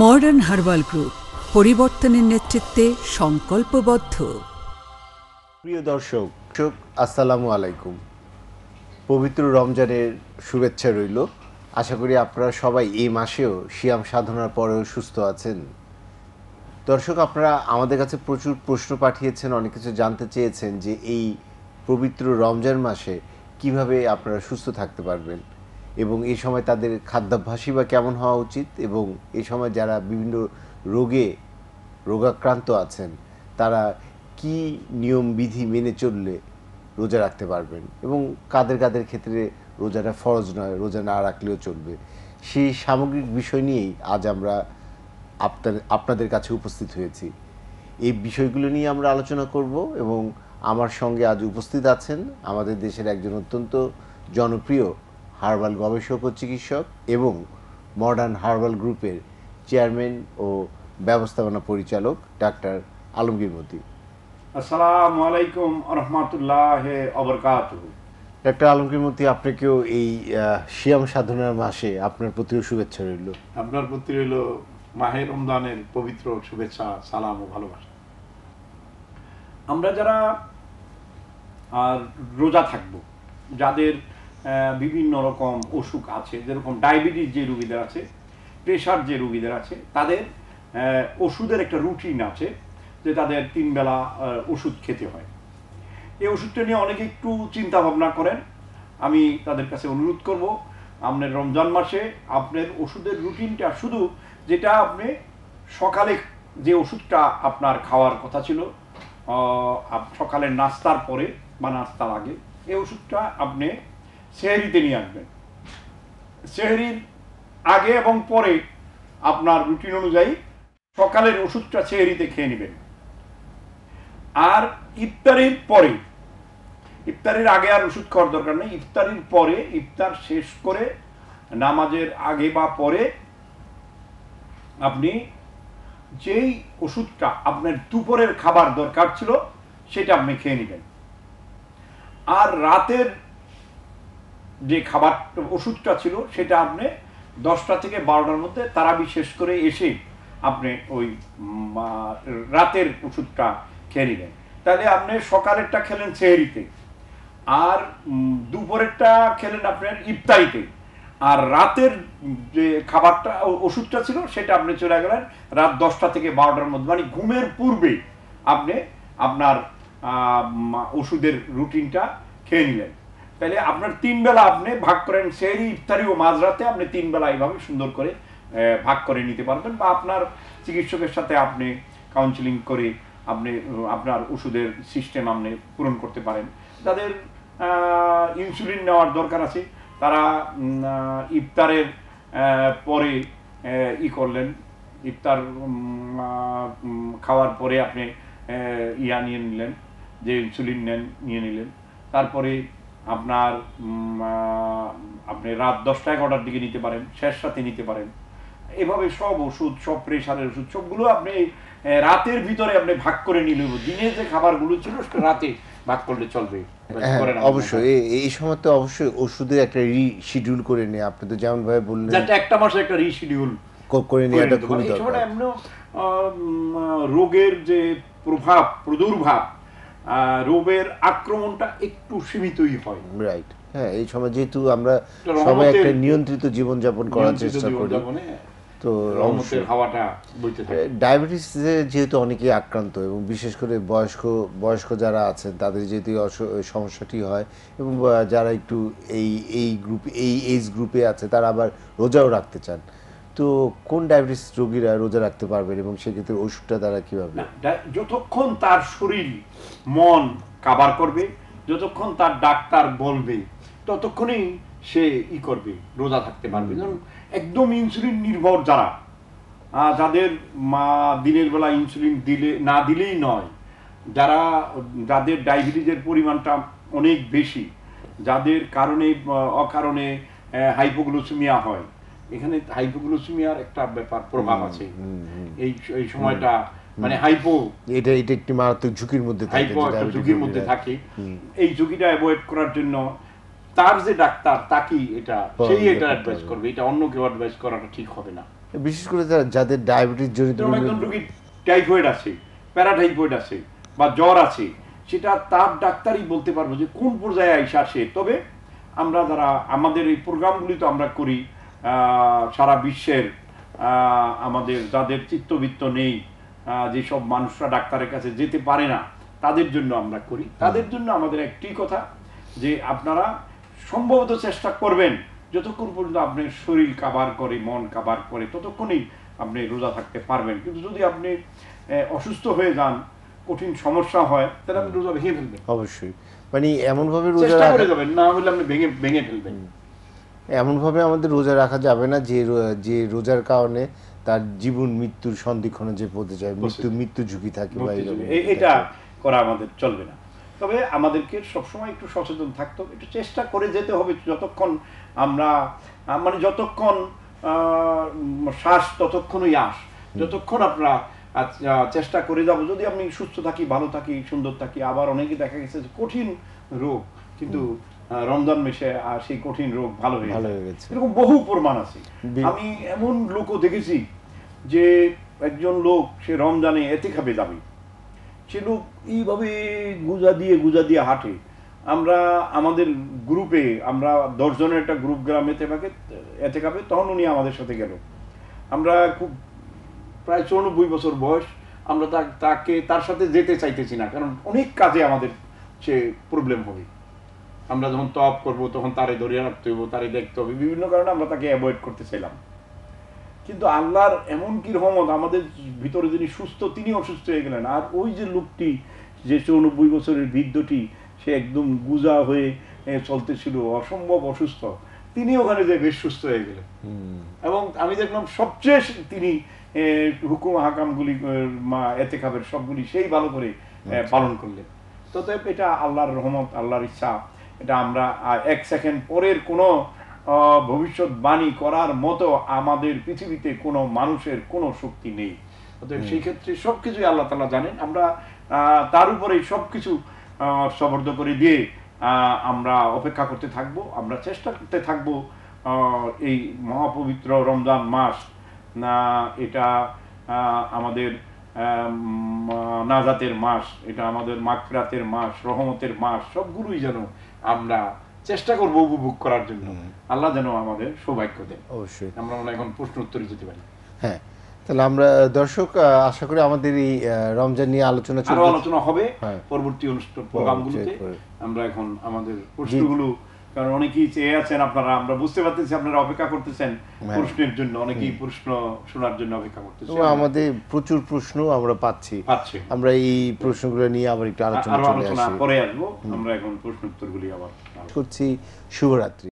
Modern herbal group পরিবর্তনের নেতৃত্বে সংকল্পবদ্ধ প্রিয় দর্শক আসসালামু আলাইকুম পবিত্র রমজানের শুভেচ্ছা রইল আশা করি আপনারা সবাই এই মাসেও শিয়াম সাধনার পরেও সুস্থ আছেন দর্শক আপনারা আমাদের কাছে প্রচুর প্রশ্ন পাঠিয়েছেন অনেক কিছু জানতে চেয়েছেন যে এই পবিত্র রমজান মাসে কিভাবে আপনারা সুস্থ থাকতে পারবেন এবং এই সময় তাদের খাদ্যাভ্যাসই বা কেমন হওয়া উচিত এবং এই সময় যারা বিভিন্ন রোগে রোগাক্রান্ত আছেন তারা কি নিয়মবিধি মেনে চললে রোজা রাখতে পারবেন এবং কাদের কাদের ক্ষেত্রে রোজাটা ফরজ নয় রোজা না রাখলেও চলবে সেই সামগ্রিক বিষয় নিয়েই আজ আমরা আপনার আপনাদের কাছে উপস্থিত হয়েছি এই বিষয়গুলো নিয়ে আমরা আলোচনা করব এবং আমার সঙ্গে আজ উপস্থিত আছেন আমাদের দেশের একজন অত্যন্ত জনপ্রিয় হার্বাল গবেষক ও চিকিৎসক এবং মডার্ন হার্বাল গ্রুপের চেয়ারম্যান ও ব্যবস্থাপনা পরিচালক ডাক্তার আলমগীর মতি আসসালামু আলাইকুম রহমতুল্লাহ ডাক্তার আলমগীর মতি আপনাকেও এই শিয়াম সাধনার মাসে আপনার প্রতিও শুভেচ্ছা রইল আপনার প্রতি রইল মাহের রমদানের পবিত্র শুভেচ্ছা সালাম ও ভালোবাসা আমরা যারা আর রোজা থাকব যাদের বিভিন্ন রকম অসুখ আছে যেরকম ডায়াবেটিস যে রুগীদের আছে প্রেশার যে রুগীদের আছে তাদের ওষুধের একটা রুটিন আছে যে তাদের তিনবেলা ওষুধ খেতে হয় এই ওষুধটা নিয়ে অনেকে একটু চিন্তা ভাবনা করেন আমি তাদের কাছে অনুরোধ করব আপনার রমজান মাসে আপনার ওষুধের রুটিনটা শুধু যেটা আপনি সকালে যে ওষুধটা আপনার খাওয়ার কথা ছিল সকালে নাস্তার পরে বা নাস্তার আগে এই ওষুধটা আপনি সেহেরিতে নিয়ে আসবেন সেহেরির আগে এবং পরে আপনার রুটিন অনুযায়ী সকালের ওষুধটা সেহেরিতে খেয়ে নেবেন আর ইফতারির পরে ইফতারির আগে আর ওষুধ খাওয়ার দরকার নেই ইফতারির পরে ইফতার শেষ করে নামাজের আগে বা পরে আপনি যেই ওষুধটা আপনার দুপুরের খাবার দরকার ছিল সেটা আপনি খেয়ে নেবেন আর রাতের যে খাবার ওষুধটা ছিল সেটা আপনি দশটা থেকে বারোটার মধ্যে তারা বিশেষ করে এসে আপনি ওই রাতের ওষুধটা খেয়ে নিলেন তাহলে আপনি সকালেরটা খেলেন সেহেরিতে আর দুপুরেরটা খেলেন আপনার ইফতারিতে আর রাতের যে খাবারটা ওষুধটা ছিল সেটা আপনি চলে গেলেন রাত দশটা থেকে বারোটার মধ্যে মানে ঘুমের পূর্বে আপনি আপনার ওষুধের রুটিনটা খেয়ে নিলেন তাহলে আপনার তিন বেলা আপনি ভাগ করেন সেই ইফতারি ও মাঝরাতে আপনি তিন বেলা এইভাবে সুন্দর করে ভাগ করে নিতে পারবেন বা আপনার চিকিৎসকের সাথে আপনি কাউন্সিলিং করে আপনি আপনার ওষুধের সিস্টেম আপনি পূরণ করতে পারেন যাদের ইনসুলিন নেওয়ার দরকার আছে তারা ইফতারের পরে ই করলেন ইফতার খাওয়ার পরে আপনি ইয়া নিয়ে নিলেন যে ইনসুলিন নেন নিয়ে নিলেন তারপরে আপনার আপনি রাত দশটা এগারোটার দিকে নিতে পারেন শেষ রাতে নিতে পারেন এভাবে সব ওষুধ সব প্রেশারের ওষুধ সবগুলো আপনি রাতের ভিতরে আপনি ভাগ করে নিলে দিনে যে খাবারগুলো ছিল সেটা রাতে ভাগ করলে চলবে হ্যাঁ, অবশ্যই এই সময় তো অবশ্যই ওষুধের একটা রিশিডিউল করে নিয়ে আপনি তো যেমন ভাবে বললেন একটা মাসে একটা রিশিডিউল করে নেওয়াটা খুবই দরকার রোগের যে প্রভাব প্রদুর্ভাব রোগের আক্রমণটা একটু সীমিতই হয় রাইট হ্যাঁ এই সময় যেহেতু আমরা সবাই একটা নিয়ন্ত্রিত জীবন যাপন করার চেষ্টা করি তো হাওয়াটা বইতে থাকে হ্যাঁ, ডায়াবেটিস যেহেতু অনেকেই আক্রান্ত এবং বিশেষ করে বয়স্ক বয়স্ক যারা আছেন তাদের যেহেতু সমস্যাটি হয় এবং যারা একটু এই এই গ্রুপ এই এজ গ্রুপে আছে তারা আবার রোজাও রাখতে চান তো কোন ডায়াবেটিস রোগীরা রোজা রাখতে পারবেন এবং সেক্ষেত্রে ওষুধটা দ্বারা কিভাবে যতক্ষণ তার শরীর মন কাবার করবে যতক্ষণ তার ডাক্তার বলবে ততক্ষণই সে ই করবে রোজা থাকতে পারবে ধরুন একদম ইনসুলিন নির্ভর যারা যাদের মা দিনের বেলা ইনসুলিন দিলে না দিলেই নয় যারা যাদের ডায়াবেটিসের পরিমাণটা অনেক বেশি যাদের কারণে অকারণে হাইপোগ্লোসিমিয়া হয় এখানে হাইপোগ্লোসিমিয়ার একটা ব্যাপার প্রভাব আছে এই এই সময়টা মানে হাইপো এটা এটা একটি মারাত্মক ঝুঁকির মধ্যে থাকে হাইপো একটা ঝুঁকির মধ্যে থাকে এই ঝুঁকিটা অ্যাভয়েড করার জন্য তার যে ডাক্তার তাকেই এটা সেই এটা অ্যাডভাইস করবে এটা অন্য কেউ অ্যাডভাইস করাটা ঠিক হবে না বিশেষ করে যারা যাদের ডায়াবেটিস জনিত রোগী টাইফয়েড আছে প্যারাটাইফয়েড আছে বা জ্বর আছে সেটা তার ডাক্তারই বলতে পারবো যে কোন পর্যায়ে আইসা আসে তবে আমরা যারা আমাদের এই প্রোগ্রামগুলি তো আমরা করি সারা বিশ্বের আমাদের যাদের চিত্তবিত্ত নেই যেসব মানুষরা ডাক্তারের কাছে যেতে পারে না তাদের জন্য আমরা করি তাদের জন্য আমাদের একটি কথা যে আপনারা সম্ভবত চেষ্টা করবেন যতক্ষণ পর্যন্ত আপনি শরীর কাবার করে মন কাবার করে ততক্ষণই আপনি রোজা থাকতে পারবেন কিন্তু যদি আপনি অসুস্থ হয়ে যান কঠিন সমস্যা হয় তাহলে আপনি রোজা ভেঙে ফেলবেন অবশ্যই মানে এমনভাবে রোজা করে যাবেন না হলে আপনি ভেঙে ভেঙে ফেলবেন এমনভাবে আমাদের রোজা রাখা যাবে না যে যে রোজার কারণে তার জীবন মৃত্যুর সন্ধিক্ষণে যে পড়তে যায় মৃত্যু মৃত্যু ঝুঁকি থাকে বা এটা করা আমাদের চলবে না তবে আমাদেরকে সবসময় একটু সচেতন থাকতে হবে একটু চেষ্টা করে যেতে হবে যতক্ষণ আমরা মানে যতক্ষণ শ্বাস ততক্ষণই আস যতক্ষণ আপনারা চেষ্টা করে যাব যদি আমি সুস্থ থাকি ভালো থাকি সুন্দর থাকি আবার অনেকে দেখা গেছে কঠিন রোগ কিন্তু রমজান মেশে আর সেই কঠিন রোগ ভালো হয়ে গেছে এরকম বহু প্রমাণ আছে আমি এমন লোকও দেখেছি যে একজন লোক সে রমজানে এতে খাবে যাবে সে লোক এইভাবে গুজা দিয়ে গুজা দিয়ে হাঁটে আমরা আমাদের গ্রুপে আমরা দশজনের একটা গ্রুপ এতে তেমাকে এতে খাবে তখন উনি আমাদের সাথে গেল আমরা খুব প্রায় চৌরানব্বই বছর বয়স আমরা তাকে তার সাথে যেতে চাইতেছি না কারণ অনেক কাজে আমাদের সে প্রবলেম হবে আমরা যখন তপ করব তখন তারে ধরিয়ে রাখতে হইব তারে দেখতে হবে বিভিন্ন কারণে আমরা তাকে অ্যাভয়েড করতে চাইলাম কিন্তু আল্লাহর এমন কি রহমত আমাদের ভিতরে যিনি সুস্থ তিনি অসুস্থ হয়ে গেলেন আর ওই যে লোকটি যে চৌনব্বই বছরের বৃদ্ধটি সে একদম গুজা হয়ে চলতে ছিল অসম্ভব অসুস্থ তিনি ওখানে যে বেশ সুস্থ হয়ে গেলেন এবং আমি দেখলাম সবচেয়ে তিনি হুকুম হাকামগুলি মা এতে খাবের সবগুলি সেই ভালো করে আচ্ছা। পালন করলেন তো এটা আল্লাহর রহমত আল্লাহর ইচ্ছা এটা আমরা এক সেকেন্ড পরের কোনো ভবিষ্যৎবাণী করার মতো আমাদের পৃথিবীতে কোনো মানুষের কোনো শক্তি নেই অতএব সেই ক্ষেত্রে সব কিছুই আল্লাহ তালা জানেন আমরা তার উপরে সব কিছু সবর্দ করে দিয়ে আমরা অপেক্ষা করতে থাকব আমরা চেষ্টা করতে থাকব এই মহাপবিত্র রমজান মাস না এটা আমাদের নাজাতের মাস এটা আমাদের মাকরাতের মাস রহমতের মাস সবগুলোই যেন আমরা চেষ্টা করব উপভোগ করার জন্য আল্লাহ যেন আমাদের সৌভাগ্য দেন অবশ্যই আমরা মনে এখন প্রশ্ন উত্তরে যেতে পারি হ্যাঁ তাহলে আমরা দর্শক আশা করি আমাদের এই রমজান নিয়ে আলোচনা আলোচনা হবে হ্যাঁ। পরবর্তী অনুষ্ঠান প্রোগ্রামগুলোতে আমরা এখন আমাদের প্রশ্নগুলো কারণ অনেকেই চেয়ে আছেন আপনারা আমরা বুঝতে পারতেছি আপনারা অপেক্ষা করতেছেন হ্যাঁ। প্রশ্নের জন্য অনেকেই প্রশ্ন শোনার জন্য অপেক্ষা করতেছেন আমাদের প্রচুর প্রশ্ন আমরা পাচ্ছি আমরা এই প্রশ্নগুলো নিয়ে আবার একটু আলোচনা চলে পরে আসবো আমরা এখন প্রশ্ন উত্তরগুলি আবার করছি শুভরাত্রি